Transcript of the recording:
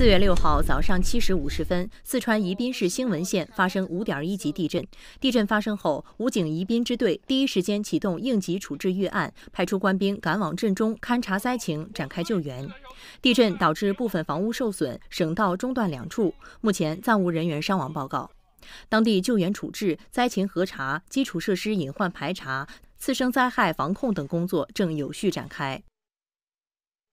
四月六号早上七时五十分，四川宜宾市兴文县发生五点一级地震。地震发生后，武警宜宾支队第一时间启动应急处置预案，派出官兵赶往震中勘察灾情，展开救援。地震导致部分房屋受损，省道中断两处，目前暂无人员伤亡报告。当地救援处置、灾情核查、基础设施隐患排查、次生灾害防控等工作正有序展开。